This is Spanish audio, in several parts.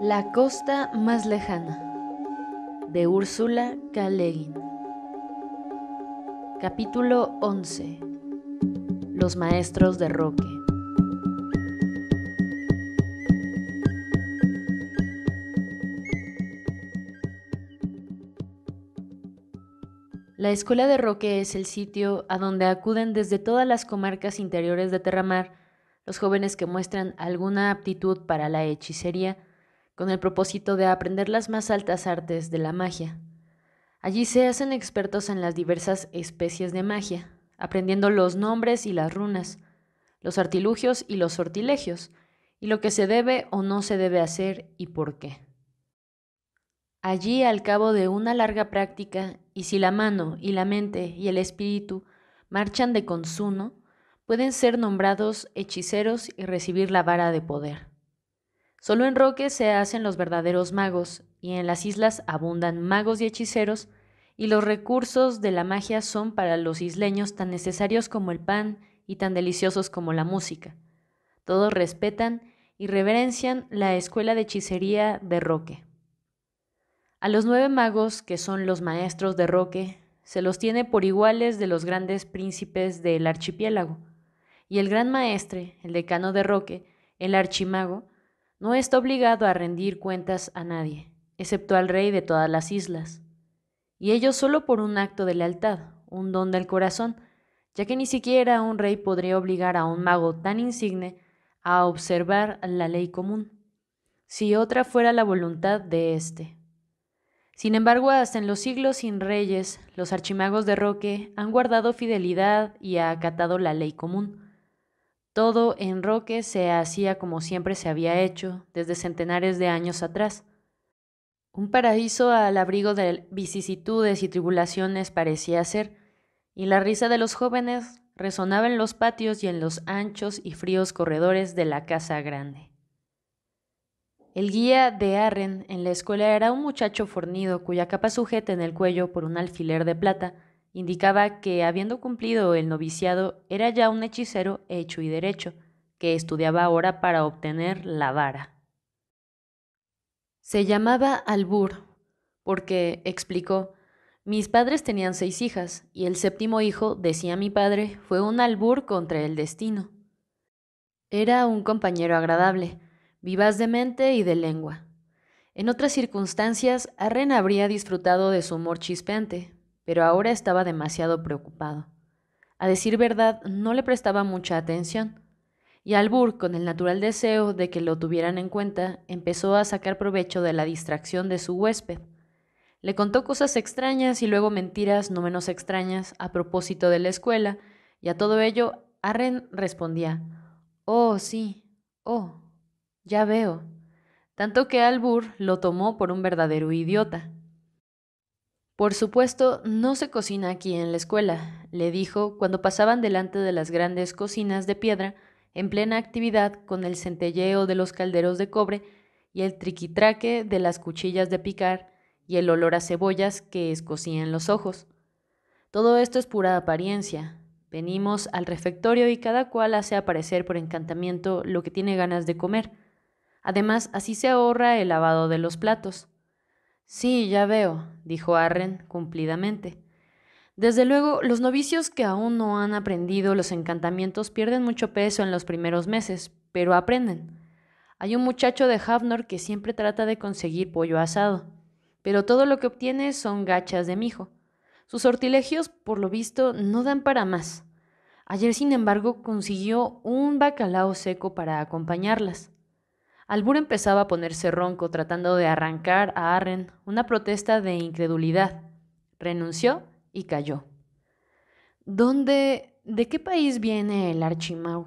La costa más lejana de Úrsula K. Capítulo 11 Los maestros de Roque La escuela de Roque es el sitio a donde acuden desde todas las comarcas interiores de Terramar los jóvenes que muestran alguna aptitud para la hechicería con el propósito de aprender las más altas artes de la magia. Allí se hacen expertos en las diversas especies de magia, aprendiendo los nombres y las runas, los artilugios y los sortilegios, y lo que se debe o no se debe hacer y por qué. Allí, al cabo de una larga práctica, y si la mano y la mente y el espíritu marchan de consuno, pueden ser nombrados hechiceros y recibir la vara de poder. Solo en Roque se hacen los verdaderos magos, y en las islas abundan magos y hechiceros, y los recursos de la magia son para los isleños tan necesarios como el pan y tan deliciosos como la música. Todos respetan y reverencian la escuela de hechicería de Roque. A los nueve magos, que son los maestros de Roque, se los tiene por iguales de los grandes príncipes del archipiélago, y el gran maestre, el decano de Roque, el archimago, no está obligado a rendir cuentas a nadie, excepto al rey de todas las islas, y ello solo por un acto de lealtad, un don del corazón, ya que ni siquiera un rey podría obligar a un mago tan insigne a observar la ley común, si otra fuera la voluntad de éste. Sin embargo, hasta en los siglos sin reyes, los archimagos de Roque han guardado fidelidad y ha acatado la ley común todo en Roque se hacía como siempre se había hecho desde centenares de años atrás. Un paraíso al abrigo de vicisitudes y tribulaciones parecía ser, y la risa de los jóvenes resonaba en los patios y en los anchos y fríos corredores de la casa grande. El guía de Arren en la escuela era un muchacho fornido cuya capa sujeta en el cuello por un alfiler de plata indicaba que, habiendo cumplido el noviciado, era ya un hechicero hecho y derecho, que estudiaba ahora para obtener la vara. Se llamaba Albur, porque, explicó, mis padres tenían seis hijas, y el séptimo hijo, decía mi padre, fue un albur contra el destino. Era un compañero agradable, vivaz de mente y de lengua. En otras circunstancias, Arren habría disfrutado de su humor chispeante, pero ahora estaba demasiado preocupado. A decir verdad, no le prestaba mucha atención. Y Albur, con el natural deseo de que lo tuvieran en cuenta, empezó a sacar provecho de la distracción de su huésped. Le contó cosas extrañas y luego mentiras no menos extrañas a propósito de la escuela, y a todo ello Arren respondía, Oh, sí, oh, ya veo. Tanto que Albur lo tomó por un verdadero idiota. Por supuesto, no se cocina aquí en la escuela, le dijo cuando pasaban delante de las grandes cocinas de piedra, en plena actividad con el centelleo de los calderos de cobre y el triquitraque de las cuchillas de picar y el olor a cebollas que escocían los ojos. Todo esto es pura apariencia. Venimos al refectorio y cada cual hace aparecer por encantamiento lo que tiene ganas de comer. Además, así se ahorra el lavado de los platos. Sí, ya veo, dijo Arren cumplidamente. Desde luego, los novicios que aún no han aprendido los encantamientos pierden mucho peso en los primeros meses, pero aprenden. Hay un muchacho de Havnor que siempre trata de conseguir pollo asado, pero todo lo que obtiene son gachas de mijo. Sus sortilegios, por lo visto, no dan para más. Ayer, sin embargo, consiguió un bacalao seco para acompañarlas. Albur empezaba a ponerse ronco tratando de arrancar a Arren una protesta de incredulidad. Renunció y cayó. ¿Dónde... de qué país viene el Archimau?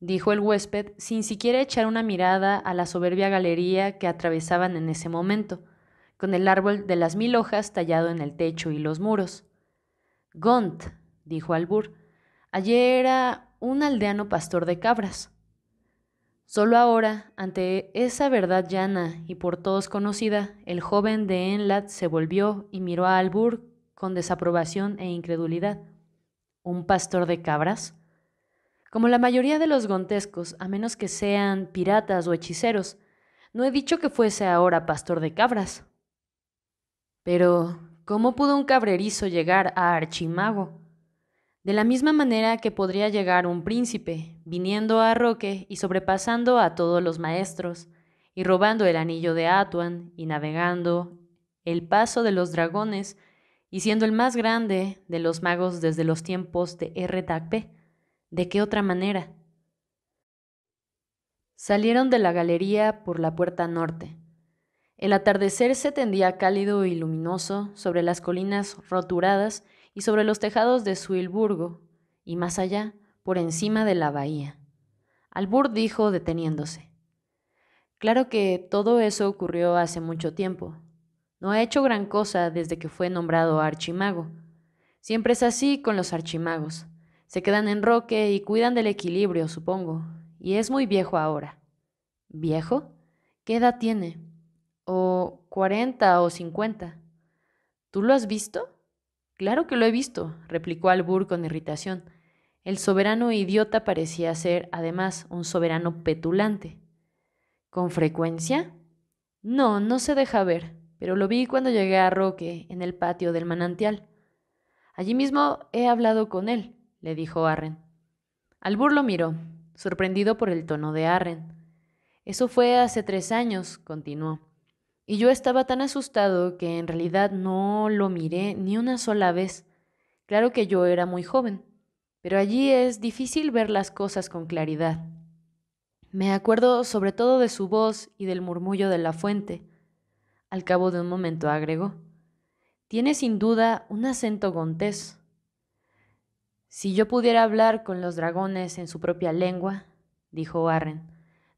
dijo el huésped sin siquiera echar una mirada a la soberbia galería que atravesaban en ese momento, con el árbol de las mil hojas tallado en el techo y los muros. Gont, dijo Albur, ayer era un aldeano pastor de cabras. Solo ahora, ante esa verdad llana y por todos conocida, el joven de Enlad se volvió y miró a Albur con desaprobación e incredulidad. ¿Un pastor de cabras? Como la mayoría de los gontescos, a menos que sean piratas o hechiceros, no he dicho que fuese ahora pastor de cabras. Pero, ¿cómo pudo un cabrerizo llegar a archimago? De la misma manera que podría llegar un príncipe, viniendo a Roque y sobrepasando a todos los maestros, y robando el anillo de Atuan, y navegando el paso de los dragones, y siendo el más grande de los magos desde los tiempos de R.T.P. ¿De qué otra manera? Salieron de la galería por la puerta norte. El atardecer se tendía cálido y luminoso sobre las colinas roturadas y sobre los tejados de Suilburgo, y más allá, por encima de la bahía. Albur dijo deteniéndose. Claro que todo eso ocurrió hace mucho tiempo. No ha hecho gran cosa desde que fue nombrado archimago. Siempre es así con los archimagos. Se quedan en roque y cuidan del equilibrio, supongo. Y es muy viejo ahora. ¿Viejo? ¿Qué edad tiene? ¿O cuarenta o cincuenta? ¿Tú lo has visto? Claro que lo he visto, replicó Albur con irritación. El soberano idiota parecía ser, además, un soberano petulante. ¿Con frecuencia? No, no se deja ver, pero lo vi cuando llegué a Roque, en el patio del manantial. Allí mismo he hablado con él, le dijo Arren. Albur lo miró, sorprendido por el tono de Arren. Eso fue hace tres años, continuó y yo estaba tan asustado que en realidad no lo miré ni una sola vez. Claro que yo era muy joven, pero allí es difícil ver las cosas con claridad. Me acuerdo sobre todo de su voz y del murmullo de la fuente. Al cabo de un momento agregó, tiene sin duda un acento gontés. Si yo pudiera hablar con los dragones en su propia lengua, dijo Arren,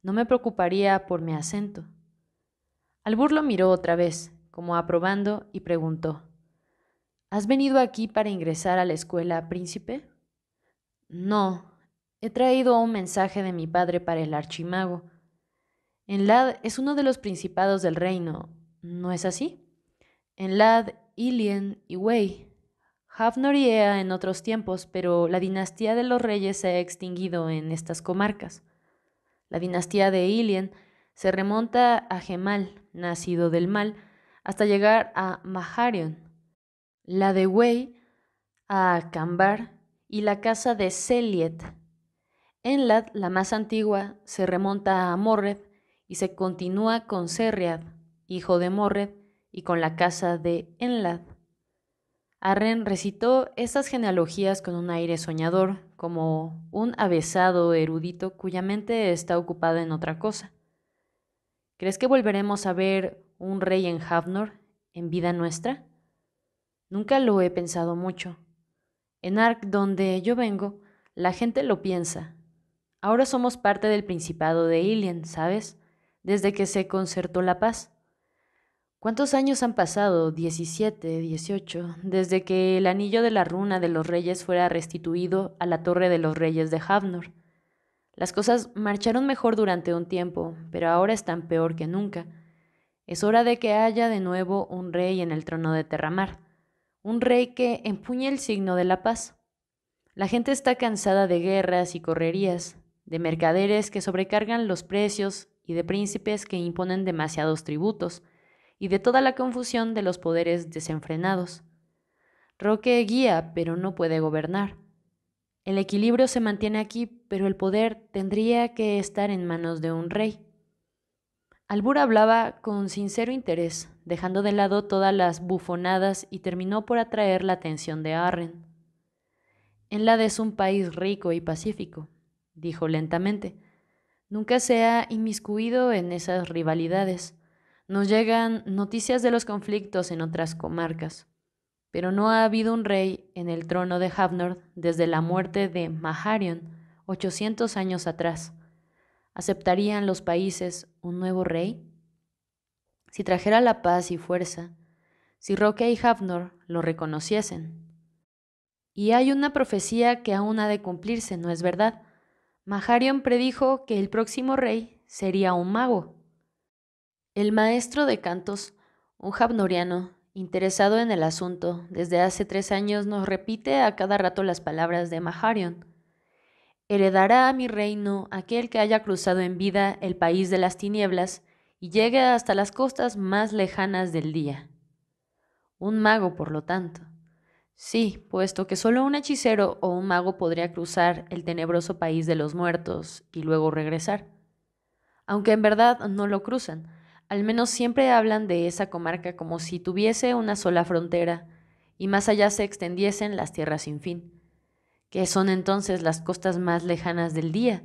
no me preocuparía por mi acento. Albur lo miró otra vez, como aprobando, y preguntó, ¿Has venido aquí para ingresar a la escuela, príncipe? No, he traído un mensaje de mi padre para el archimago. Enlad es uno de los principados del reino, ¿no es así? Enlad, Ilien y Wei. Hafnor en otros tiempos, pero la dinastía de los reyes se ha extinguido en estas comarcas. La dinastía de Ilien se remonta a Gemal, nacido del mal, hasta llegar a Maharion, la de Wei a Cambar y la casa de Seliet. Enlad, la más antigua, se remonta a Morred y se continúa con Serriad, hijo de Morred, y con la casa de Enlad. Arren recitó estas genealogías con un aire soñador, como un avesado erudito cuya mente está ocupada en otra cosa. ¿Crees que volveremos a ver un rey en Havnor en vida nuestra? Nunca lo he pensado mucho. En Ark, donde yo vengo, la gente lo piensa. Ahora somos parte del Principado de Ilien, ¿sabes? Desde que se concertó la paz. ¿Cuántos años han pasado? 17, 18, desde que el anillo de la runa de los reyes fuera restituido a la torre de los reyes de Havnor. Las cosas marcharon mejor durante un tiempo, pero ahora están peor que nunca. Es hora de que haya de nuevo un rey en el trono de Terramar, un rey que empuñe el signo de la paz. La gente está cansada de guerras y correrías, de mercaderes que sobrecargan los precios y de príncipes que imponen demasiados tributos, y de toda la confusión de los poderes desenfrenados. Roque guía, pero no puede gobernar. El equilibrio se mantiene aquí, pero el poder tendría que estar en manos de un rey. Albur hablaba con sincero interés, dejando de lado todas las bufonadas y terminó por atraer la atención de Arren. Enlad es un país rico y pacífico, dijo lentamente. Nunca se ha inmiscuido en esas rivalidades. Nos llegan noticias de los conflictos en otras comarcas pero no ha habido un rey en el trono de Havnor desde la muerte de Maharion 800 años atrás. ¿Aceptarían los países un nuevo rey? Si trajera la paz y fuerza, si Roque y Havnor lo reconociesen. Y hay una profecía que aún ha de cumplirse, ¿no es verdad? Maharion predijo que el próximo rey sería un mago. El maestro de cantos, un havnoriano interesado en el asunto, desde hace tres años nos repite a cada rato las palabras de Maharion. Heredará a mi reino aquel que haya cruzado en vida el país de las tinieblas y llegue hasta las costas más lejanas del día. Un mago, por lo tanto. Sí, puesto que solo un hechicero o un mago podría cruzar el tenebroso país de los muertos y luego regresar. Aunque en verdad no lo cruzan, al menos siempre hablan de esa comarca como si tuviese una sola frontera y más allá se extendiesen las tierras sin fin, que son entonces las costas más lejanas del día.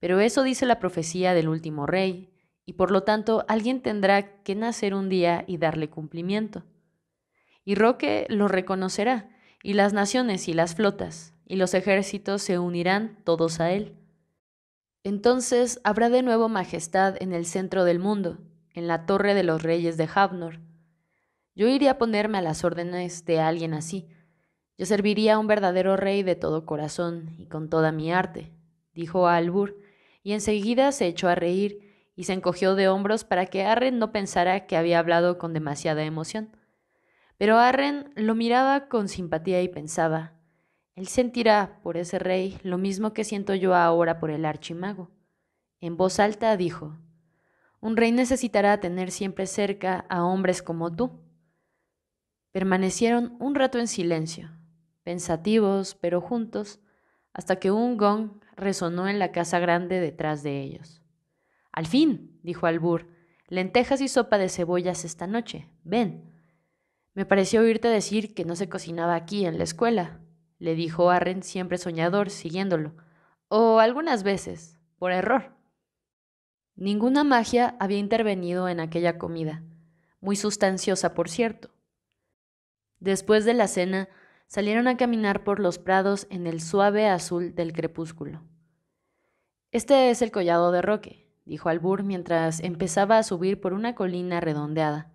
Pero eso dice la profecía del último rey, y por lo tanto alguien tendrá que nacer un día y darle cumplimiento. Y Roque lo reconocerá, y las naciones y las flotas, y los ejércitos se unirán todos a él. Entonces habrá de nuevo majestad en el centro del mundo, en la torre de los reyes de Havnor. Yo iría a ponerme a las órdenes de alguien así. Yo serviría a un verdadero rey de todo corazón y con toda mi arte, dijo Albur, y enseguida se echó a reír y se encogió de hombros para que Arren no pensara que había hablado con demasiada emoción. Pero Arren lo miraba con simpatía y pensaba, él sentirá por ese rey lo mismo que siento yo ahora por el archimago. En voz alta dijo, un rey necesitará tener siempre cerca a hombres como tú. Permanecieron un rato en silencio, pensativos, pero juntos, hasta que un gong resonó en la casa grande detrás de ellos. Al fin, dijo Albur, lentejas y sopa de cebollas esta noche. Ven. Me pareció oírte decir que no se cocinaba aquí en la escuela, le dijo Arren, siempre soñador, siguiéndolo. O algunas veces, por error. Ninguna magia había intervenido en aquella comida, muy sustanciosa por cierto. Después de la cena, salieron a caminar por los prados en el suave azul del crepúsculo. Este es el collado de Roque, dijo Albur mientras empezaba a subir por una colina redondeada.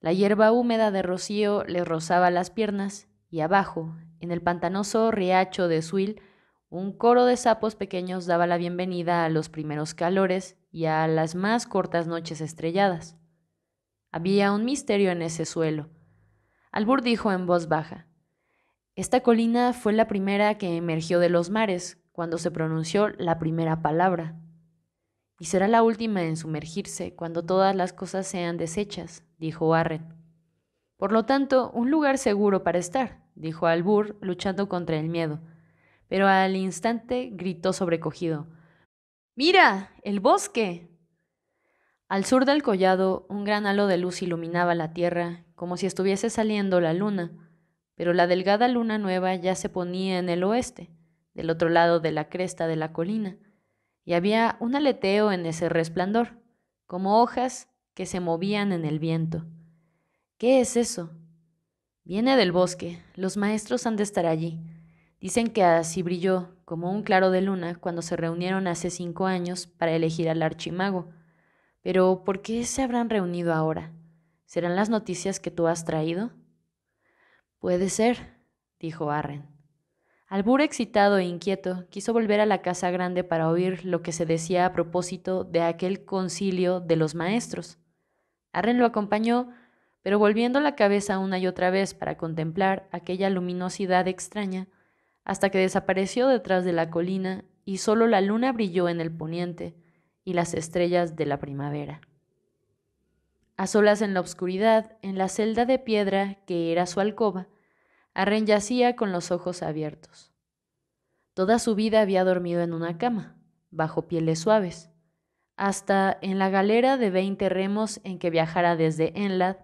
La hierba húmeda de rocío le rozaba las piernas y abajo, en el pantanoso riacho de Suil, un coro de sapos pequeños daba la bienvenida a los primeros calores y a las más cortas noches estrelladas. Había un misterio en ese suelo. Albur dijo en voz baja, Esta colina fue la primera que emergió de los mares cuando se pronunció la primera palabra, y será la última en sumergirse cuando todas las cosas sean deshechas, dijo Warren. Por lo tanto, un lugar seguro para estar, dijo Albur, luchando contra el miedo, pero al instante gritó sobrecogido. Mira, el bosque. Al sur del collado, un gran halo de luz iluminaba la tierra, como si estuviese saliendo la luna, pero la delgada luna nueva ya se ponía en el oeste, del otro lado de la cresta de la colina, y había un aleteo en ese resplandor, como hojas que se movían en el viento. ¿Qué es eso? Viene del bosque, los maestros han de estar allí. Dicen que así brilló, como un claro de luna, cuando se reunieron hace cinco años para elegir al archimago. Pero, ¿por qué se habrán reunido ahora? ¿Serán las noticias que tú has traído? Puede ser, dijo Arren. Albur, excitado e inquieto, quiso volver a la casa grande para oír lo que se decía a propósito de aquel concilio de los maestros. Arren lo acompañó, pero volviendo la cabeza una y otra vez para contemplar aquella luminosidad extraña, hasta que desapareció detrás de la colina y solo la luna brilló en el poniente y las estrellas de la primavera. A solas en la oscuridad, en la celda de piedra que era su alcoba, Arren yacía con los ojos abiertos. Toda su vida había dormido en una cama, bajo pieles suaves, hasta en la galera de veinte remos en que viajara desde Enlad,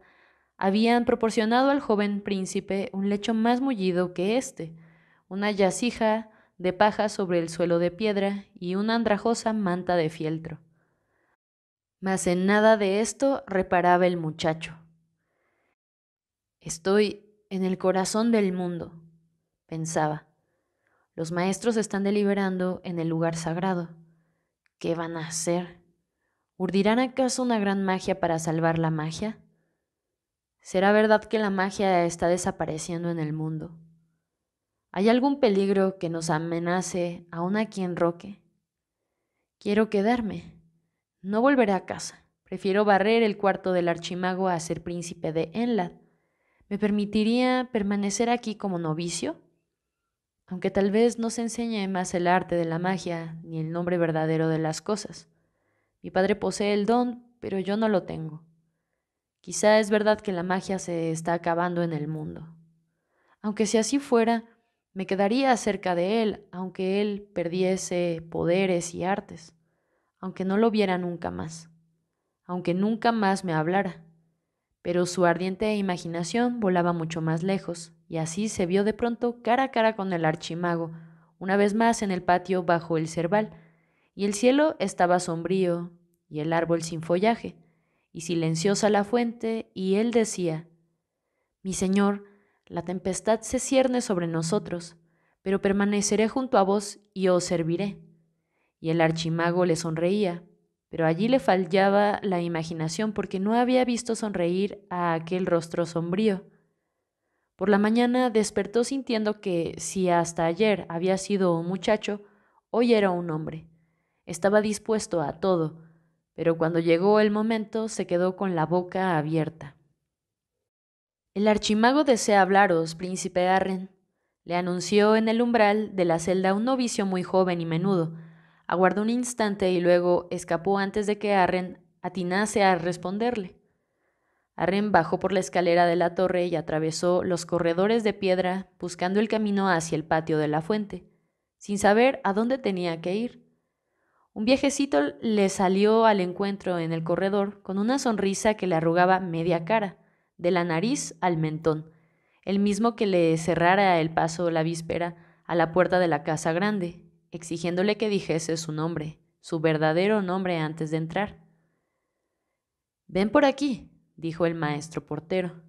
habían proporcionado al joven príncipe un lecho más mullido que éste, una yacija de paja sobre el suelo de piedra y una andrajosa manta de fieltro. Mas en nada de esto reparaba el muchacho. Estoy en el corazón del mundo, pensaba. Los maestros están deliberando en el lugar sagrado. ¿Qué van a hacer? ¿Urdirán acaso una gran magia para salvar la magia? ¿Será verdad que la magia está desapareciendo en el mundo? ¿Hay algún peligro que nos amenace aún aquí en Roque? Quiero quedarme. No volveré a casa. Prefiero barrer el cuarto del archimago a ser príncipe de Enlad. ¿Me permitiría permanecer aquí como novicio? Aunque tal vez no se enseñe más el arte de la magia ni el nombre verdadero de las cosas. Mi padre posee el don, pero yo no lo tengo. Quizá es verdad que la magia se está acabando en el mundo. Aunque si así fuera, me quedaría cerca de él, aunque él perdiese poderes y artes, aunque no lo viera nunca más, aunque nunca más me hablara. Pero su ardiente imaginación volaba mucho más lejos, y así se vio de pronto cara a cara con el archimago, una vez más en el patio bajo el cerval, y el cielo estaba sombrío, y el árbol sin follaje, y silenciosa la fuente, y él decía, Mi señor, la tempestad se cierne sobre nosotros, pero permaneceré junto a vos y os serviré. Y el archimago le sonreía, pero allí le fallaba la imaginación porque no había visto sonreír a aquel rostro sombrío. Por la mañana despertó sintiendo que si hasta ayer había sido un muchacho, hoy era un hombre. Estaba dispuesto a todo, pero cuando llegó el momento se quedó con la boca abierta. El archimago desea hablaros, príncipe Arren, le anunció en el umbral de la celda un novicio muy joven y menudo. Aguardó un instante y luego escapó antes de que Arren atinase a responderle. Arren bajó por la escalera de la torre y atravesó los corredores de piedra buscando el camino hacia el patio de la fuente, sin saber a dónde tenía que ir. Un viejecito le salió al encuentro en el corredor con una sonrisa que le arrugaba media cara de la nariz al mentón, el mismo que le cerrara el paso la víspera a la puerta de la casa grande, exigiéndole que dijese su nombre, su verdadero nombre antes de entrar. Ven por aquí, dijo el maestro portero.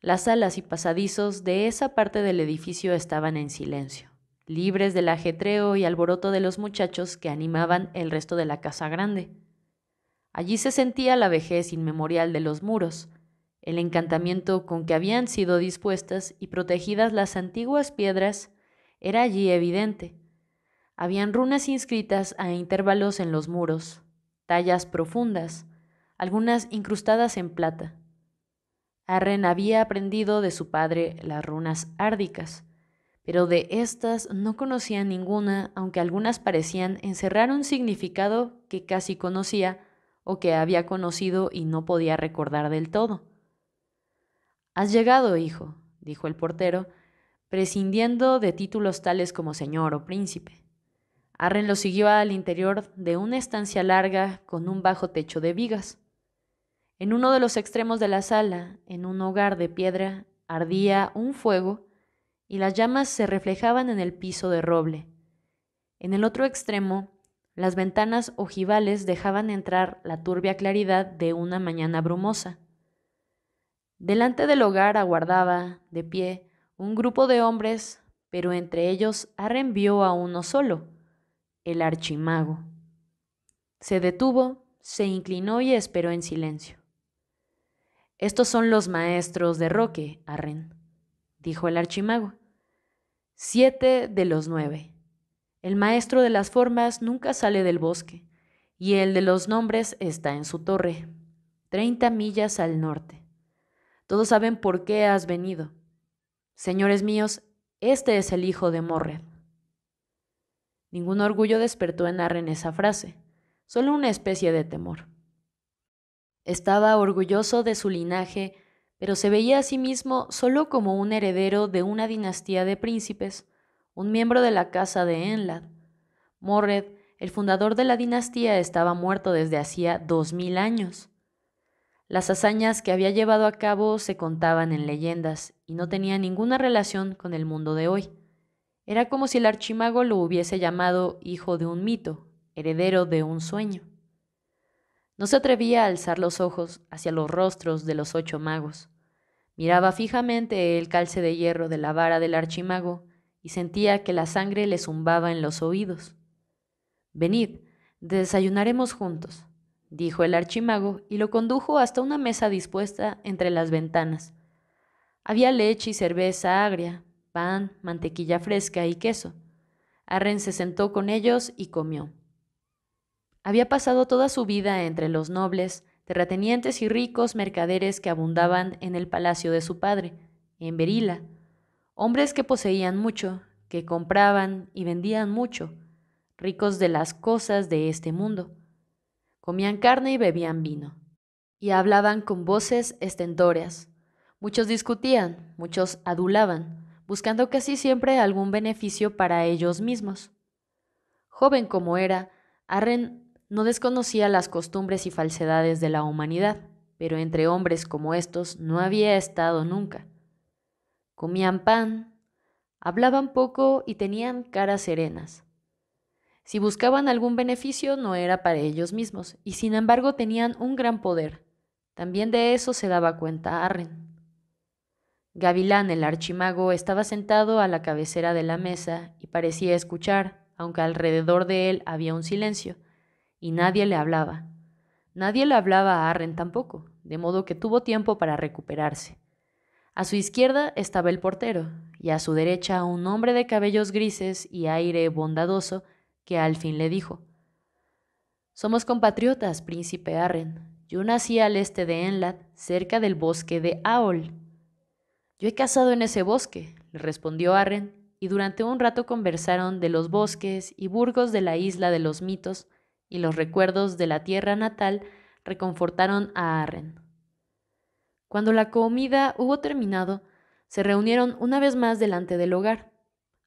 Las salas y pasadizos de esa parte del edificio estaban en silencio, libres del ajetreo y alboroto de los muchachos que animaban el resto de la casa grande. Allí se sentía la vejez inmemorial de los muros, el encantamiento con que habían sido dispuestas y protegidas las antiguas piedras era allí evidente. Habían runas inscritas a intervalos en los muros, tallas profundas, algunas incrustadas en plata. Arren había aprendido de su padre las runas árdicas, pero de estas no conocía ninguna, aunque algunas parecían encerrar un significado que casi conocía o que había conocido y no podía recordar del todo. Has llegado, hijo, dijo el portero, prescindiendo de títulos tales como señor o príncipe. Arren lo siguió al interior de una estancia larga con un bajo techo de vigas. En uno de los extremos de la sala, en un hogar de piedra, ardía un fuego y las llamas se reflejaban en el piso de roble. En el otro extremo, las ventanas ojivales dejaban entrar la turbia claridad de una mañana brumosa. Delante del hogar aguardaba, de pie, un grupo de hombres, pero entre ellos Arren vio a uno solo, el archimago. Se detuvo, se inclinó y esperó en silencio. Estos son los maestros de Roque, Arren, dijo el archimago. Siete de los nueve. El maestro de las formas nunca sale del bosque, y el de los nombres está en su torre, treinta millas al norte. Todos saben por qué has venido. Señores míos, este es el hijo de Morred. Ningún orgullo despertó en Arren esa frase, solo una especie de temor. Estaba orgulloso de su linaje, pero se veía a sí mismo solo como un heredero de una dinastía de príncipes, un miembro de la casa de Enlad. Morred, el fundador de la dinastía, estaba muerto desde hacía dos mil años. Las hazañas que había llevado a cabo se contaban en leyendas y no tenía ninguna relación con el mundo de hoy. Era como si el archimago lo hubiese llamado hijo de un mito, heredero de un sueño. No se atrevía a alzar los ojos hacia los rostros de los ocho magos. Miraba fijamente el calce de hierro de la vara del archimago y sentía que la sangre le zumbaba en los oídos. Venid, desayunaremos juntos dijo el archimago, y lo condujo hasta una mesa dispuesta entre las ventanas. Había leche y cerveza agria, pan, mantequilla fresca y queso. Arren se sentó con ellos y comió. Había pasado toda su vida entre los nobles, terratenientes y ricos mercaderes que abundaban en el palacio de su padre, en Berila, hombres que poseían mucho, que compraban y vendían mucho, ricos de las cosas de este mundo comían carne y bebían vino, y hablaban con voces estentóreas. Muchos discutían, muchos adulaban, buscando casi siempre algún beneficio para ellos mismos. Joven como era, Arren no desconocía las costumbres y falsedades de la humanidad, pero entre hombres como estos no había estado nunca. Comían pan, hablaban poco y tenían caras serenas. Si buscaban algún beneficio no era para ellos mismos, y sin embargo tenían un gran poder. También de eso se daba cuenta Arren. Gavilán, el archimago, estaba sentado a la cabecera de la mesa y parecía escuchar, aunque alrededor de él había un silencio, y nadie le hablaba. Nadie le hablaba a Arren tampoco, de modo que tuvo tiempo para recuperarse. A su izquierda estaba el portero, y a su derecha un hombre de cabellos grises y aire bondadoso que al fin le dijo, Somos compatriotas, príncipe Arren. Yo nací al este de Enlad, cerca del bosque de Aol. Yo he cazado en ese bosque, le respondió Arren, y durante un rato conversaron de los bosques y burgos de la isla de los mitos, y los recuerdos de la tierra natal reconfortaron a Arren. Cuando la comida hubo terminado, se reunieron una vez más delante del hogar,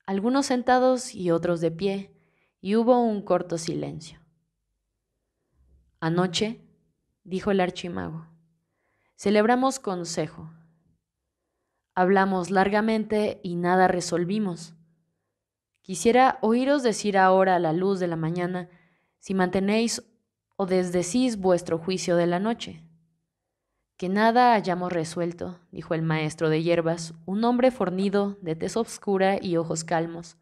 algunos sentados y otros de pie, y hubo un corto silencio. Anoche, dijo el archimago, celebramos consejo. Hablamos largamente y nada resolvimos. Quisiera oíros decir ahora a la luz de la mañana si mantenéis o desdecís vuestro juicio de la noche. Que nada hayamos resuelto, dijo el maestro de hierbas, un hombre fornido, de tez obscura y ojos calmos,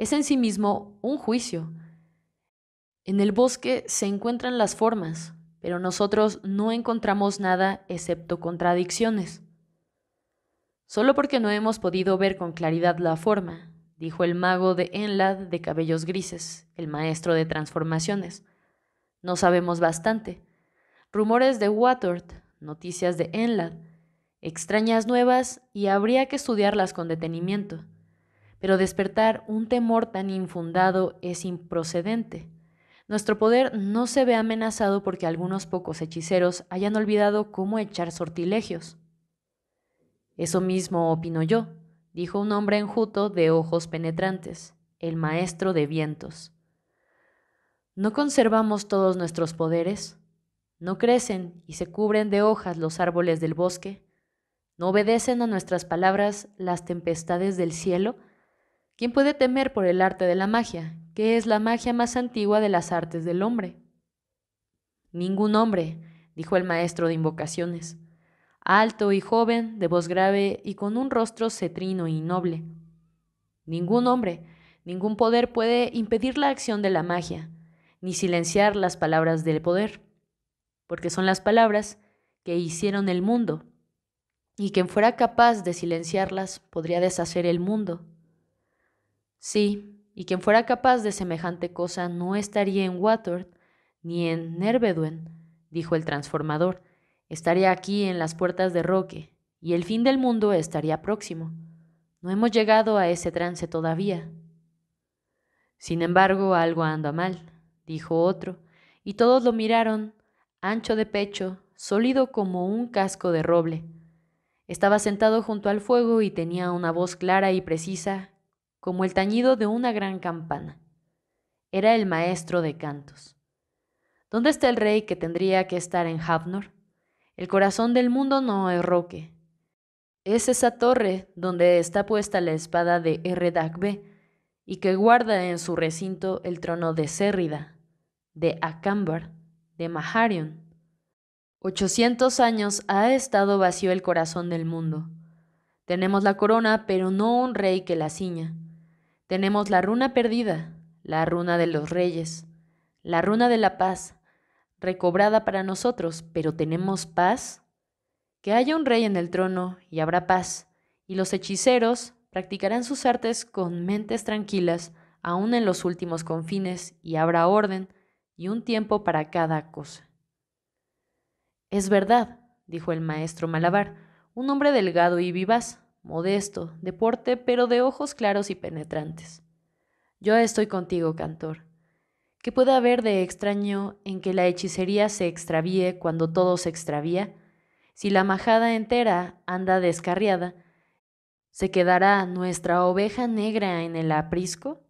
es en sí mismo un juicio. En el bosque se encuentran las formas, pero nosotros no encontramos nada excepto contradicciones. Solo porque no hemos podido ver con claridad la forma, dijo el mago de Enlad de cabellos grises, el maestro de transformaciones. No sabemos bastante. Rumores de Watert, noticias de Enlad, extrañas nuevas y habría que estudiarlas con detenimiento pero despertar un temor tan infundado es improcedente. Nuestro poder no se ve amenazado porque algunos pocos hechiceros hayan olvidado cómo echar sortilegios. Eso mismo opino yo, dijo un hombre enjuto de ojos penetrantes, el maestro de vientos. ¿No conservamos todos nuestros poderes? ¿No crecen y se cubren de hojas los árboles del bosque? ¿No obedecen a nuestras palabras las tempestades del cielo? ¿Quién puede temer por el arte de la magia, que es la magia más antigua de las artes del hombre? Ningún hombre, dijo el maestro de invocaciones, alto y joven, de voz grave y con un rostro cetrino y noble. Ningún hombre, ningún poder puede impedir la acción de la magia, ni silenciar las palabras del poder, porque son las palabras que hicieron el mundo, y quien fuera capaz de silenciarlas podría deshacer el mundo. Sí, y quien fuera capaz de semejante cosa no estaría en Watford ni en Nerveduen, dijo el transformador. Estaría aquí en las puertas de Roque, y el fin del mundo estaría próximo. No hemos llegado a ese trance todavía. Sin embargo, algo anda mal, dijo otro, y todos lo miraron, ancho de pecho, sólido como un casco de roble. Estaba sentado junto al fuego y tenía una voz clara y precisa como el tañido de una gran campana. Era el maestro de cantos. ¿Dónde está el rey que tendría que estar en Havnor? El corazón del mundo no es Roque. Es esa torre donde está puesta la espada de Dagbe y que guarda en su recinto el trono de Cérrida, de Akambar, de Maharion. Ochocientos años ha estado vacío el corazón del mundo. Tenemos la corona, pero no un rey que la ciña. Tenemos la runa perdida, la runa de los reyes, la runa de la paz, recobrada para nosotros, pero ¿tenemos paz? Que haya un rey en el trono y habrá paz, y los hechiceros practicarán sus artes con mentes tranquilas, aún en los últimos confines, y habrá orden y un tiempo para cada cosa. Es verdad, dijo el maestro Malabar, un hombre delgado y vivaz, modesto, de porte, pero de ojos claros y penetrantes. Yo estoy contigo, cantor. ¿Qué puede haber de extraño en que la hechicería se extravíe cuando todo se extravía? Si la majada entera anda descarriada, ¿se quedará nuestra oveja negra en el aprisco?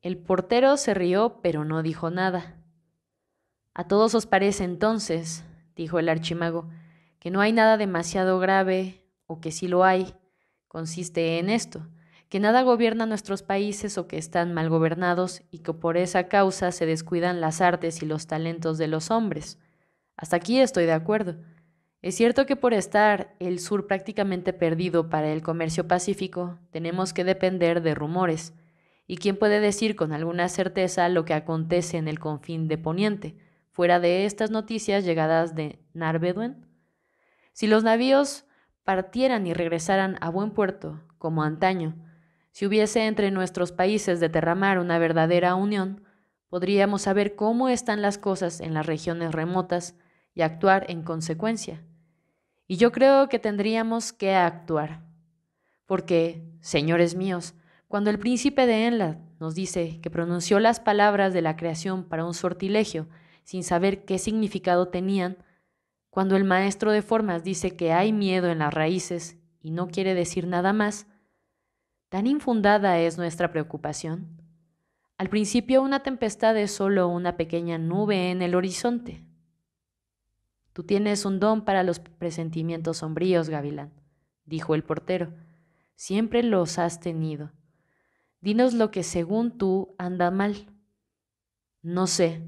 El portero se rió, pero no dijo nada. A todos os parece entonces, dijo el archimago, que no hay nada demasiado grave o que sí lo hay, consiste en esto, que nada gobierna nuestros países o que están mal gobernados y que por esa causa se descuidan las artes y los talentos de los hombres. Hasta aquí estoy de acuerdo. Es cierto que por estar el sur prácticamente perdido para el comercio pacífico, tenemos que depender de rumores. ¿Y quién puede decir con alguna certeza lo que acontece en el confín de Poniente, fuera de estas noticias llegadas de Narbeduen? Si los navíos partieran y regresaran a buen puerto, como antaño, si hubiese entre nuestros países de derramar una verdadera unión, podríamos saber cómo están las cosas en las regiones remotas y actuar en consecuencia. Y yo creo que tendríamos que actuar. Porque, señores míos, cuando el príncipe de Enla nos dice que pronunció las palabras de la creación para un sortilegio sin saber qué significado tenían, cuando el maestro de formas dice que hay miedo en las raíces y no quiere decir nada más, tan infundada es nuestra preocupación. Al principio una tempestad es solo una pequeña nube en el horizonte. Tú tienes un don para los presentimientos sombríos, Gavilán, dijo el portero. Siempre los has tenido. Dinos lo que según tú anda mal. No sé.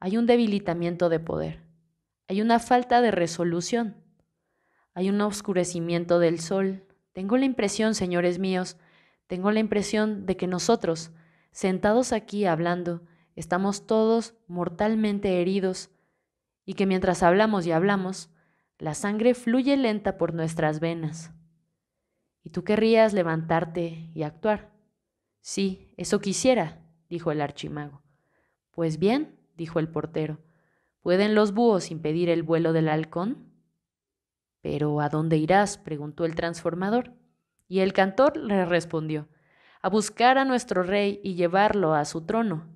Hay un debilitamiento de poder. Hay una falta de resolución. Hay un oscurecimiento del sol. Tengo la impresión, señores míos, tengo la impresión de que nosotros, sentados aquí hablando, estamos todos mortalmente heridos y que mientras hablamos y hablamos, la sangre fluye lenta por nuestras venas. Y tú querrías levantarte y actuar. Sí, eso quisiera, dijo el archimago. Pues bien, dijo el portero, ¿Pueden los búhos impedir el vuelo del halcón? Pero ¿a dónde irás? preguntó el transformador. Y el cantor le respondió, a buscar a nuestro rey y llevarlo a su trono.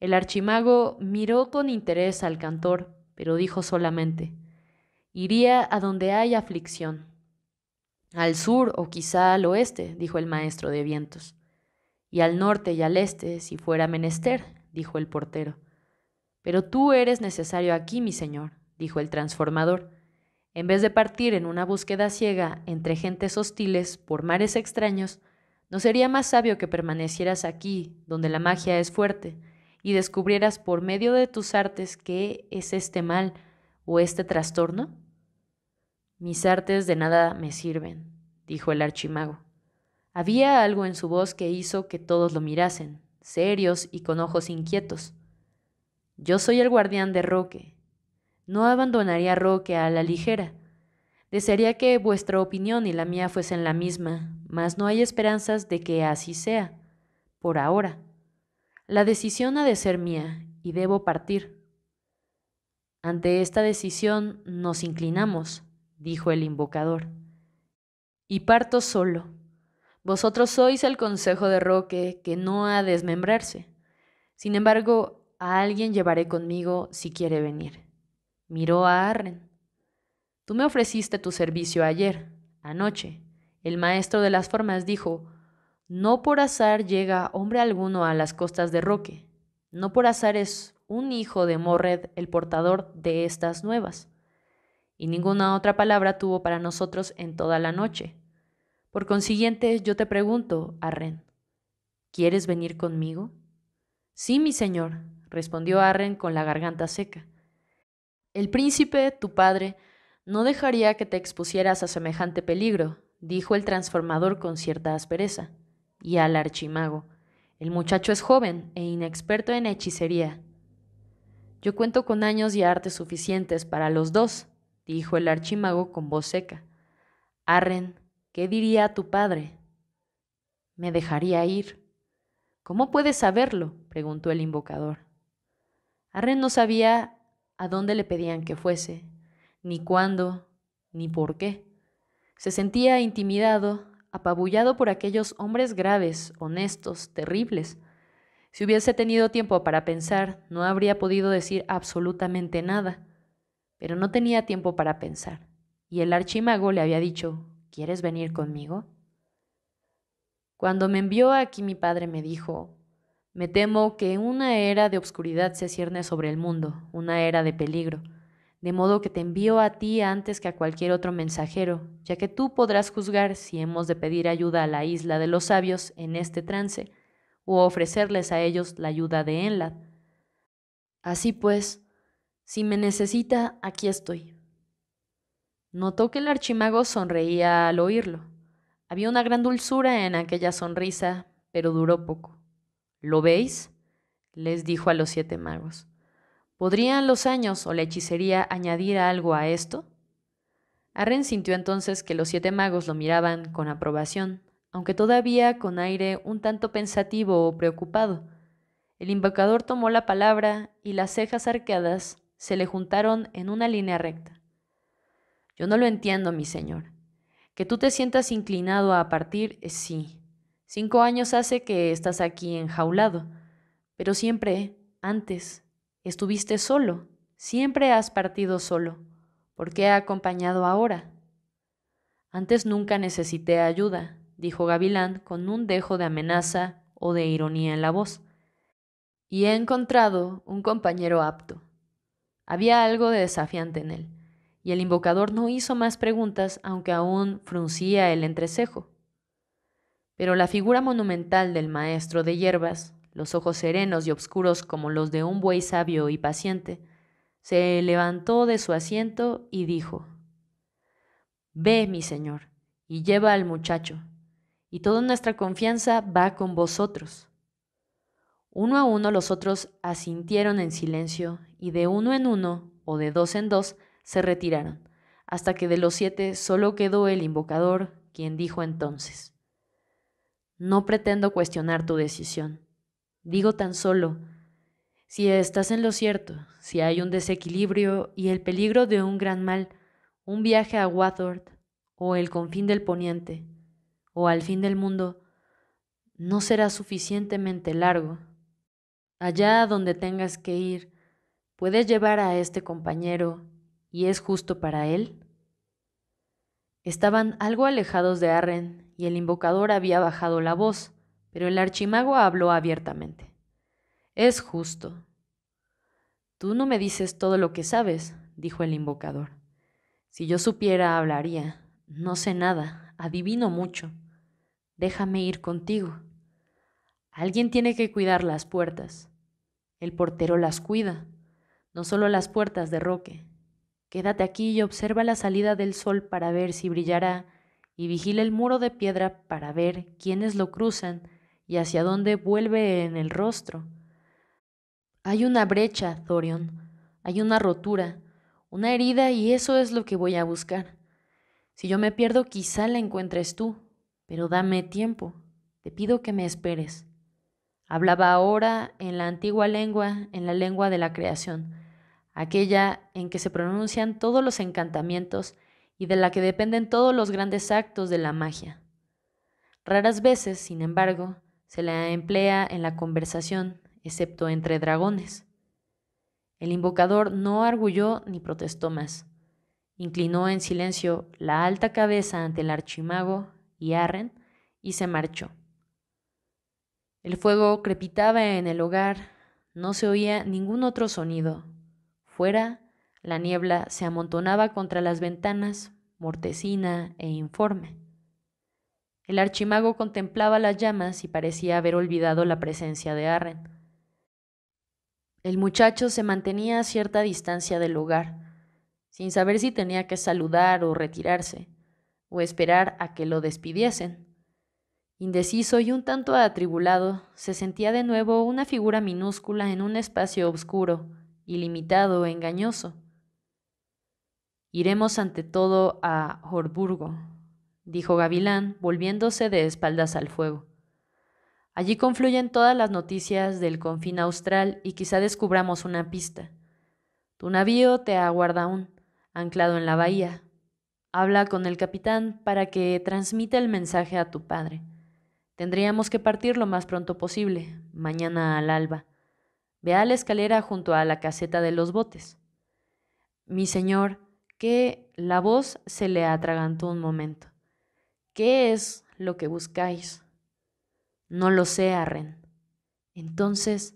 El archimago miró con interés al cantor, pero dijo solamente, iría a donde hay aflicción. Al sur o quizá al oeste, dijo el maestro de vientos. Y al norte y al este, si fuera menester, dijo el portero. Pero tú eres necesario aquí, mi señor, dijo el transformador. En vez de partir en una búsqueda ciega entre gentes hostiles por mares extraños, ¿no sería más sabio que permanecieras aquí, donde la magia es fuerte, y descubrieras por medio de tus artes qué es este mal o este trastorno? Mis artes de nada me sirven, dijo el archimago. Había algo en su voz que hizo que todos lo mirasen, serios y con ojos inquietos. Yo soy el guardián de Roque. No abandonaría a Roque a la ligera. Desearía que vuestra opinión y la mía fuesen la misma, mas no hay esperanzas de que así sea, por ahora. La decisión ha de ser mía y debo partir. Ante esta decisión nos inclinamos, dijo el invocador. Y parto solo. Vosotros sois el consejo de Roque que no ha de desmembrarse. Sin embargo, a alguien llevaré conmigo si quiere venir. Miró a Arren. Tú me ofreciste tu servicio ayer, anoche. El maestro de las formas dijo, no por azar llega hombre alguno a las costas de Roque. No por azar es un hijo de Morred el portador de estas nuevas. Y ninguna otra palabra tuvo para nosotros en toda la noche. Por consiguiente, yo te pregunto, Arren, ¿quieres venir conmigo? Sí, mi señor, respondió Arren con la garganta seca. El príncipe, tu padre, no dejaría que te expusieras a semejante peligro, dijo el transformador con cierta aspereza. Y al archimago, el muchacho es joven e inexperto en hechicería. Yo cuento con años y artes suficientes para los dos, dijo el archimago con voz seca. Arren, ¿qué diría tu padre? Me dejaría ir. ¿Cómo puedes saberlo? preguntó el invocador. Arren no sabía a dónde le pedían que fuese, ni cuándo, ni por qué. Se sentía intimidado, apabullado por aquellos hombres graves, honestos, terribles. Si hubiese tenido tiempo para pensar, no habría podido decir absolutamente nada. Pero no tenía tiempo para pensar, y el archimago le había dicho, ¿quieres venir conmigo? Cuando me envió aquí mi padre me dijo, me temo que una era de obscuridad se cierne sobre el mundo, una era de peligro, de modo que te envío a ti antes que a cualquier otro mensajero, ya que tú podrás juzgar si hemos de pedir ayuda a la isla de los sabios en este trance, o ofrecerles a ellos la ayuda de Enlad. Así pues, si me necesita, aquí estoy. Notó que el archimago sonreía al oírlo. Había una gran dulzura en aquella sonrisa, pero duró poco. ¿Lo veis? les dijo a los siete magos. ¿Podrían los años o la hechicería añadir algo a esto? Arren sintió entonces que los siete magos lo miraban con aprobación, aunque todavía con aire un tanto pensativo o preocupado. El invocador tomó la palabra y las cejas arqueadas se le juntaron en una línea recta. Yo no lo entiendo, mi señor. Que tú te sientas inclinado a partir, eh, sí, Cinco años hace que estás aquí enjaulado, pero siempre, antes, estuviste solo, siempre has partido solo. ¿Por qué ha acompañado ahora? Antes nunca necesité ayuda, dijo Gavilán con un dejo de amenaza o de ironía en la voz. Y he encontrado un compañero apto. Había algo de desafiante en él, y el invocador no hizo más preguntas aunque aún fruncía el entrecejo. Pero la figura monumental del maestro de hierbas, los ojos serenos y oscuros como los de un buey sabio y paciente, se levantó de su asiento y dijo, Ve, mi señor, y lleva al muchacho, y toda nuestra confianza va con vosotros. Uno a uno los otros asintieron en silencio, y de uno en uno, o de dos en dos, se retiraron, hasta que de los siete solo quedó el invocador, quien dijo entonces, no pretendo cuestionar tu decisión. Digo tan solo, si estás en lo cierto, si hay un desequilibrio y el peligro de un gran mal, un viaje a Watford o el confín del poniente, o al fin del mundo, no será suficientemente largo. Allá donde tengas que ir, puedes llevar a este compañero y es justo para él. Estaban algo alejados de Arren y el invocador había bajado la voz, pero el archimago habló abiertamente. Es justo. Tú no me dices todo lo que sabes, dijo el invocador. Si yo supiera, hablaría. No sé nada, adivino mucho. Déjame ir contigo. Alguien tiene que cuidar las puertas. El portero las cuida, no solo las puertas de Roque. Quédate aquí y observa la salida del sol para ver si brillará y vigila el muro de piedra para ver quiénes lo cruzan y hacia dónde vuelve en el rostro. Hay una brecha, Thorion, hay una rotura, una herida y eso es lo que voy a buscar. Si yo me pierdo quizá la encuentres tú, pero dame tiempo, te pido que me esperes. Hablaba ahora en la antigua lengua, en la lengua de la creación, aquella en que se pronuncian todos los encantamientos y de la que dependen todos los grandes actos de la magia. Raras veces, sin embargo, se la emplea en la conversación, excepto entre dragones. El invocador no arguyó ni protestó más. Inclinó en silencio la alta cabeza ante el archimago y Arren y se marchó. El fuego crepitaba en el hogar, no se oía ningún otro sonido, fuera la niebla se amontonaba contra las ventanas, mortecina e informe. El archimago contemplaba las llamas y parecía haber olvidado la presencia de Arren. El muchacho se mantenía a cierta distancia del lugar, sin saber si tenía que saludar o retirarse, o esperar a que lo despidiesen. Indeciso y un tanto atribulado, se sentía de nuevo una figura minúscula en un espacio oscuro, ilimitado, engañoso. Iremos ante todo a Horburgo, dijo Gavilán, volviéndose de espaldas al fuego. Allí confluyen todas las noticias del confín austral y quizá descubramos una pista. Tu navío te aguarda aún, anclado en la bahía. Habla con el capitán para que transmita el mensaje a tu padre. Tendríamos que partir lo más pronto posible, mañana al alba. Ve a la escalera junto a la caseta de los botes. Mi señor, que la voz se le atragantó un momento. ¿Qué es lo que buscáis? No lo sé, Arren. Entonces,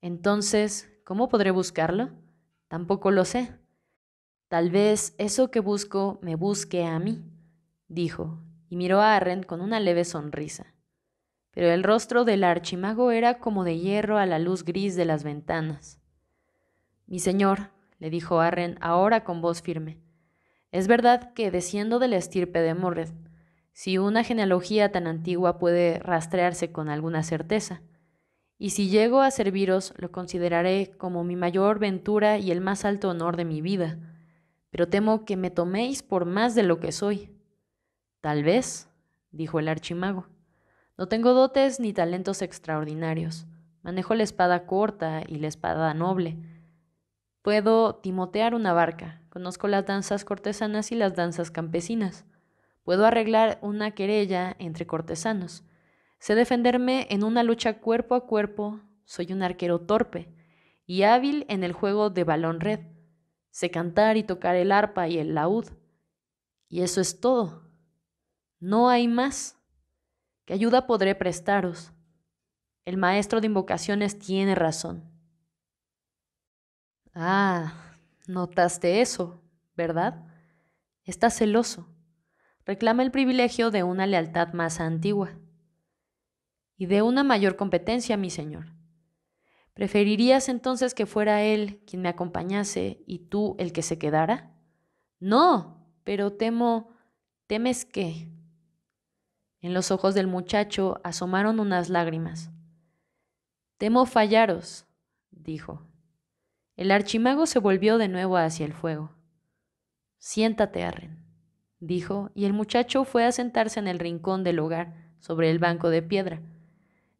entonces, ¿cómo podré buscarlo? Tampoco lo sé. Tal vez eso que busco me busque a mí, dijo, y miró a Arren con una leve sonrisa. Pero el rostro del archimago era como de hierro a la luz gris de las ventanas. Mi señor, le dijo Arren ahora con voz firme. Es verdad que desciendo de la estirpe de Morred, si una genealogía tan antigua puede rastrearse con alguna certeza, y si llego a serviros lo consideraré como mi mayor ventura y el más alto honor de mi vida, pero temo que me toméis por más de lo que soy. Tal vez, dijo el archimago, no tengo dotes ni talentos extraordinarios, manejo la espada corta y la espada noble, Puedo timotear una barca, conozco las danzas cortesanas y las danzas campesinas. Puedo arreglar una querella entre cortesanos. Sé defenderme en una lucha cuerpo a cuerpo, soy un arquero torpe y hábil en el juego de balón red. Sé cantar y tocar el arpa y el laúd. Y eso es todo. No hay más. ¿Qué ayuda podré prestaros? El maestro de invocaciones tiene razón. Ah, notaste eso, ¿verdad? Está celoso. Reclama el privilegio de una lealtad más antigua y de una mayor competencia, mi señor. ¿Preferirías entonces que fuera él quien me acompañase y tú el que se quedara? No, pero temo... ¿Temes qué? En los ojos del muchacho asomaron unas lágrimas. Temo fallaros, dijo. El archimago se volvió de nuevo hacia el fuego. Siéntate, Arren, dijo, y el muchacho fue a sentarse en el rincón del hogar, sobre el banco de piedra.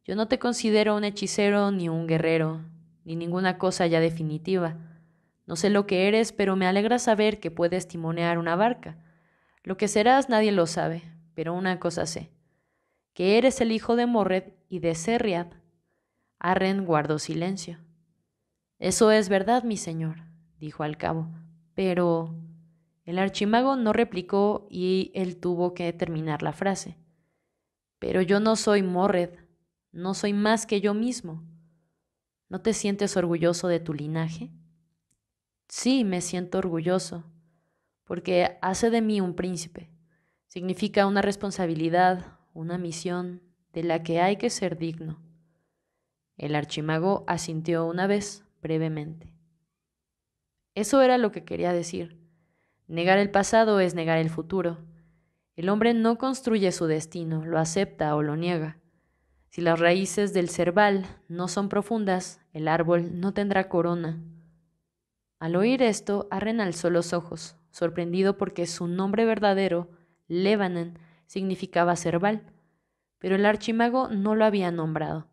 Yo no te considero un hechicero ni un guerrero, ni ninguna cosa ya definitiva. No sé lo que eres, pero me alegra saber que puedes timonear una barca. Lo que serás nadie lo sabe, pero una cosa sé, que eres el hijo de Morred y de Serriad. Arren guardó silencio. Eso es verdad, mi señor, dijo al cabo, pero... El archimago no replicó y él tuvo que terminar la frase. Pero yo no soy Morred, no soy más que yo mismo. ¿No te sientes orgulloso de tu linaje? Sí, me siento orgulloso, porque hace de mí un príncipe. Significa una responsabilidad, una misión de la que hay que ser digno. El archimago asintió una vez, brevemente. Eso era lo que quería decir. Negar el pasado es negar el futuro. El hombre no construye su destino, lo acepta o lo niega. Si las raíces del cerval no son profundas, el árbol no tendrá corona. Al oír esto, Arren alzó los ojos, sorprendido porque su nombre verdadero, Lebanon, significaba cerval, pero el archimago no lo había nombrado.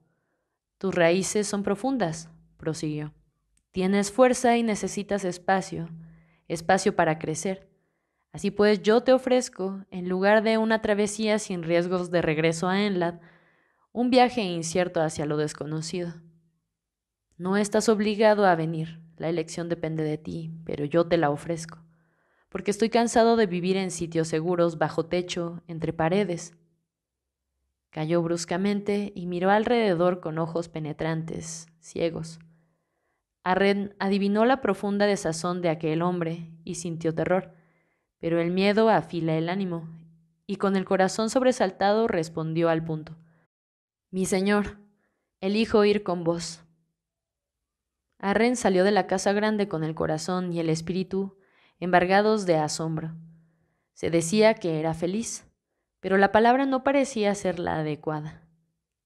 Tus raíces son profundas, prosiguió. Tienes fuerza y necesitas espacio, espacio para crecer. Así pues, yo te ofrezco, en lugar de una travesía sin riesgos de regreso a Enlad, un viaje incierto hacia lo desconocido. No estás obligado a venir, la elección depende de ti, pero yo te la ofrezco, porque estoy cansado de vivir en sitios seguros, bajo techo, entre paredes. Cayó bruscamente y miró alrededor con ojos penetrantes, ciegos. Arren adivinó la profunda desazón de aquel hombre y sintió terror, pero el miedo afila el ánimo, y con el corazón sobresaltado respondió al punto. Mi señor, elijo ir con vos. Arren salió de la casa grande con el corazón y el espíritu embargados de asombro. Se decía que era feliz, pero la palabra no parecía ser la adecuada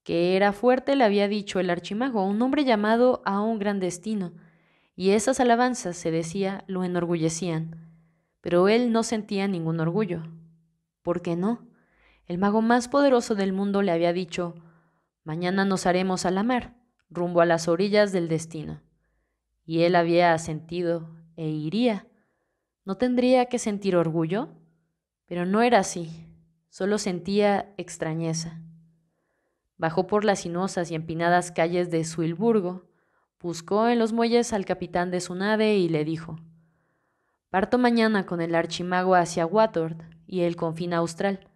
que era fuerte, le había dicho el archimago, un hombre llamado a un gran destino, y esas alabanzas, se decía, lo enorgullecían. Pero él no sentía ningún orgullo. ¿Por qué no? El mago más poderoso del mundo le había dicho, Mañana nos haremos a la mar, rumbo a las orillas del destino. Y él había sentido e iría. ¿No tendría que sentir orgullo? Pero no era así, solo sentía extrañeza. Bajó por las sinuosas y empinadas calles de Suilburgo, buscó en los muelles al capitán de su nave y le dijo, Parto mañana con el archimago hacia Watford y el confín austral.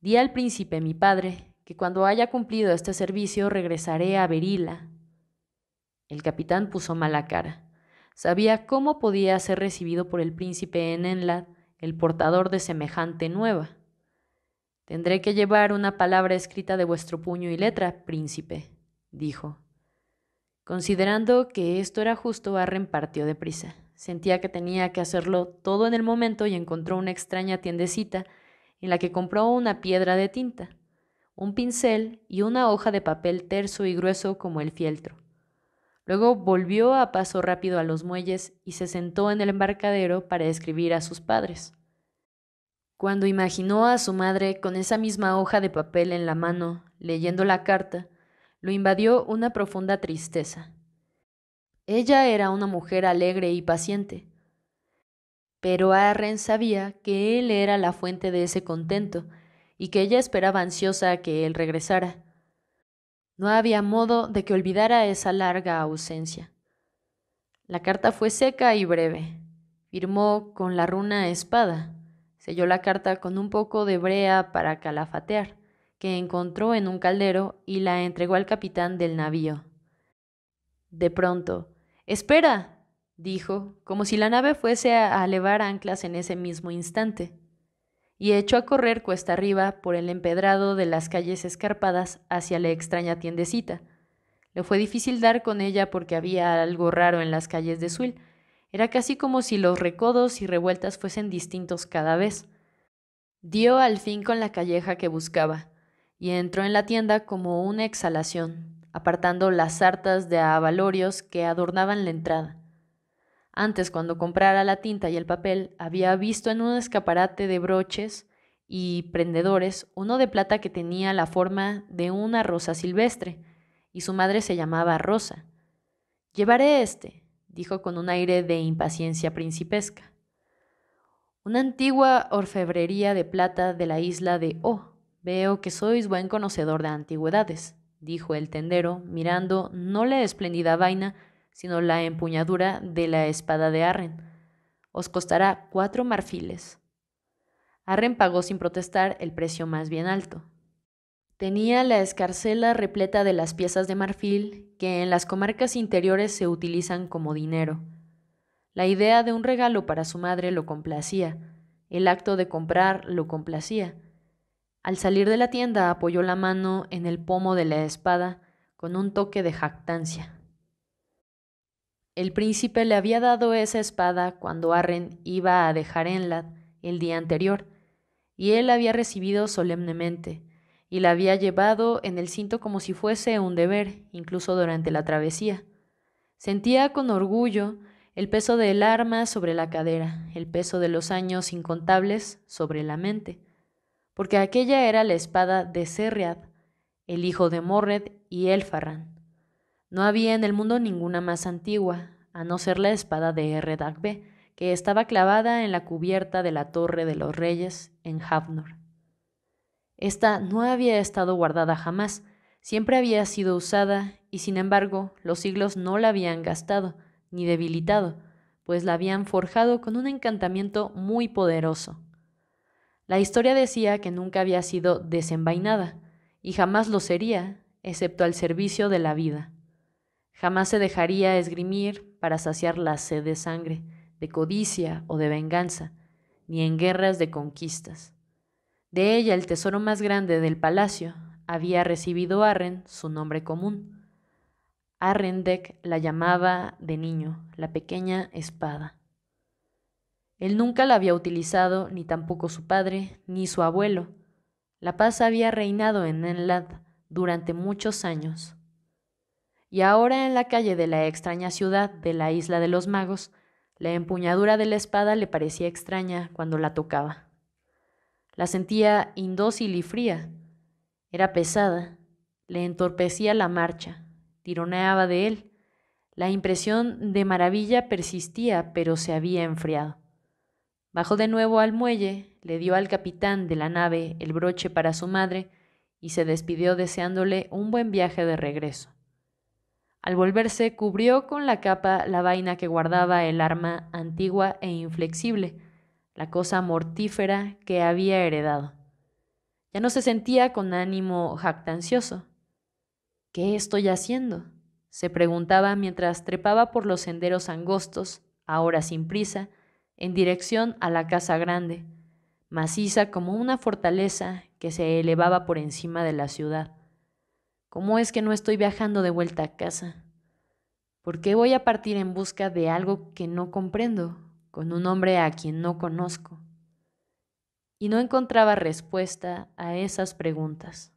Di al príncipe, mi padre, que cuando haya cumplido este servicio regresaré a Berila. El capitán puso mala cara. Sabía cómo podía ser recibido por el príncipe en Enlad, el portador de semejante nueva. Tendré que llevar una palabra escrita de vuestro puño y letra, príncipe, dijo. Considerando que esto era justo, Arren partió deprisa. Sentía que tenía que hacerlo todo en el momento y encontró una extraña tiendecita en la que compró una piedra de tinta, un pincel y una hoja de papel terso y grueso como el fieltro. Luego volvió a paso rápido a los muelles y se sentó en el embarcadero para escribir a sus padres. Cuando imaginó a su madre con esa misma hoja de papel en la mano, leyendo la carta, lo invadió una profunda tristeza. Ella era una mujer alegre y paciente, pero Arren sabía que él era la fuente de ese contento y que ella esperaba ansiosa que él regresara. No había modo de que olvidara esa larga ausencia. La carta fue seca y breve. Firmó con la runa espada Leyó la carta con un poco de brea para calafatear, que encontró en un caldero y la entregó al capitán del navío. De pronto, ¡Espera! dijo, como si la nave fuese a elevar anclas en ese mismo instante, y echó a correr cuesta arriba por el empedrado de las calles escarpadas hacia la extraña tiendecita. Le fue difícil dar con ella porque había algo raro en las calles de Suil, era casi como si los recodos y revueltas fuesen distintos cada vez. Dio al fin con la calleja que buscaba, y entró en la tienda como una exhalación, apartando las sartas de avalorios que adornaban la entrada. Antes, cuando comprara la tinta y el papel, había visto en un escaparate de broches y prendedores uno de plata que tenía la forma de una rosa silvestre, y su madre se llamaba Rosa. Llevaré este, dijo con un aire de impaciencia principesca. Una antigua orfebrería de plata de la isla de O. Oh, veo que sois buen conocedor de antigüedades, dijo el tendero, mirando no la espléndida vaina, sino la empuñadura de la espada de Arren. Os costará cuatro marfiles. Arren pagó sin protestar el precio más bien alto, Tenía la escarcela repleta de las piezas de marfil que en las comarcas interiores se utilizan como dinero. La idea de un regalo para su madre lo complacía, el acto de comprar lo complacía. Al salir de la tienda apoyó la mano en el pomo de la espada con un toque de jactancia. El príncipe le había dado esa espada cuando Arren iba a dejar Enlad el día anterior, y él la había recibido solemnemente y la había llevado en el cinto como si fuese un deber, incluso durante la travesía. Sentía con orgullo el peso del arma sobre la cadera, el peso de los años incontables sobre la mente, porque aquella era la espada de Serriad, el hijo de Morred y Elfarran. No había en el mundo ninguna más antigua, a no ser la espada de Erredagbe, que estaba clavada en la cubierta de la Torre de los Reyes en Havnor. Esta no había estado guardada jamás, siempre había sido usada, y sin embargo los siglos no la habían gastado, ni debilitado, pues la habían forjado con un encantamiento muy poderoso. La historia decía que nunca había sido desenvainada, y jamás lo sería, excepto al servicio de la vida. Jamás se dejaría esgrimir para saciar la sed de sangre, de codicia o de venganza, ni en guerras de conquistas. De ella el tesoro más grande del palacio había recibido Arren su nombre común. Arrendek la llamaba de niño la pequeña espada. Él nunca la había utilizado, ni tampoco su padre, ni su abuelo. La paz había reinado en Enlad durante muchos años. Y ahora en la calle de la extraña ciudad de la isla de los magos, la empuñadura de la espada le parecía extraña cuando la tocaba. La sentía indócil y fría. Era pesada, le entorpecía la marcha, tironeaba de él. La impresión de maravilla persistía, pero se había enfriado. Bajó de nuevo al muelle, le dio al capitán de la nave el broche para su madre y se despidió deseándole un buen viaje de regreso. Al volverse cubrió con la capa la vaina que guardaba el arma antigua e inflexible, la cosa mortífera que había heredado. Ya no se sentía con ánimo jactancioso. ¿Qué estoy haciendo? se preguntaba mientras trepaba por los senderos angostos, ahora sin prisa, en dirección a la casa grande, maciza como una fortaleza que se elevaba por encima de la ciudad. ¿Cómo es que no estoy viajando de vuelta a casa? ¿Por qué voy a partir en busca de algo que no comprendo? con un hombre a quien no conozco, y no encontraba respuesta a esas preguntas.